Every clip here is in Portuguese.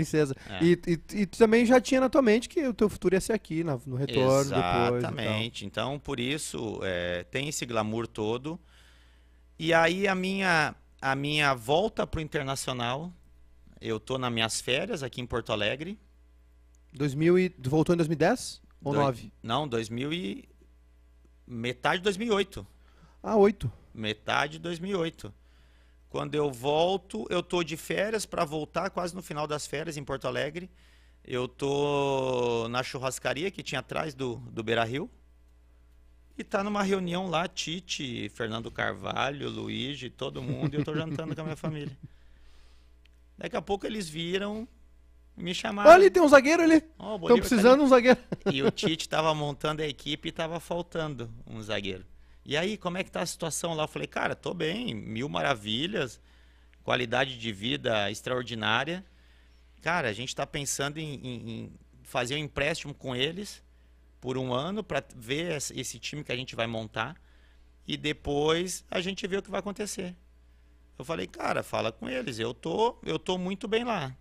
princesa. É. E, e, e, tu também já tinha na tua mente que o teu futuro ia ser aqui, na, no retorno Exatamente. depois. Exatamente. Então, por isso, é, tem esse glamour todo. E aí, a minha, a minha volta pro internacional, eu tô nas minhas férias aqui em Porto Alegre. 2000 e, voltou em 2010 ou 9? Não, 2000 e... Metade de 2008. Ah, 8. Metade de 2008. Quando eu volto, eu tô de férias para voltar quase no final das férias em Porto Alegre. Eu tô na churrascaria que tinha atrás do, do Beira Rio. E tá numa reunião lá, Tite, Fernando Carvalho, Luigi, todo mundo, e eu tô jantando com a minha família. Daqui a pouco eles viram me chamaram. Olha, tem um zagueiro ali. Estão oh, tá precisando de tá um zagueiro. E o Tite estava montando a equipe e estava faltando um zagueiro. E aí, como é que tá a situação lá? Eu falei, cara, tô bem, mil maravilhas, qualidade de vida extraordinária. Cara, a gente tá pensando em, em, em fazer um empréstimo com eles por um ano para ver esse time que a gente vai montar e depois a gente vê o que vai acontecer. Eu falei, cara, fala com eles. Eu tô, eu tô muito bem lá.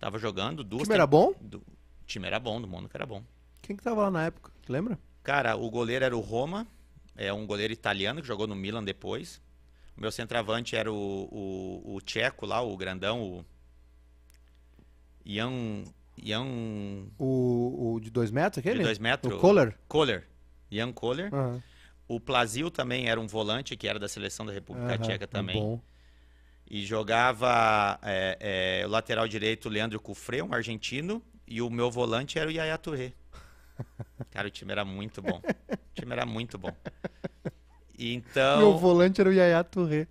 Tava jogando duas. O time era bom? Do... O time era bom, do mundo que era bom. Quem que tava lá na época? Lembra? Cara, o goleiro era o Roma é um goleiro italiano que jogou no Milan depois. O meu centroavante era o, o, o tcheco lá, o grandão, o Ian... Ian... O, o de dois metros, aquele? De dois metros. O Kohler? Kohler. Ian Kohler. Uhum. O Plazil também era um volante, que era da seleção da República uhum. Tcheca é também. Bom. E jogava é, é, o lateral direito, Leandro Cufré, um argentino. E o meu volante era o Yaya Touré. Cara, o time era muito bom. O time era muito bom. Então. Meu volante era o Yaya Touré.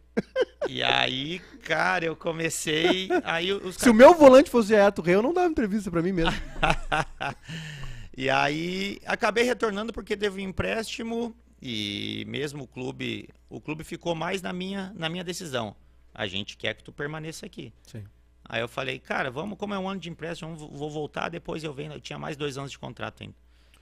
E aí, cara, eu comecei. Aí os Se cara... o meu volante fosse o Yaya Touré, eu não dava entrevista para mim mesmo. e aí acabei retornando porque teve um empréstimo e mesmo o clube, o clube ficou mais na minha, na minha decisão. A gente quer que tu permaneça aqui. Sim. Aí eu falei, cara, vamos, como é um ano de empréstimo, vou voltar, depois eu venho. Eu tinha mais dois anos de contrato ainda.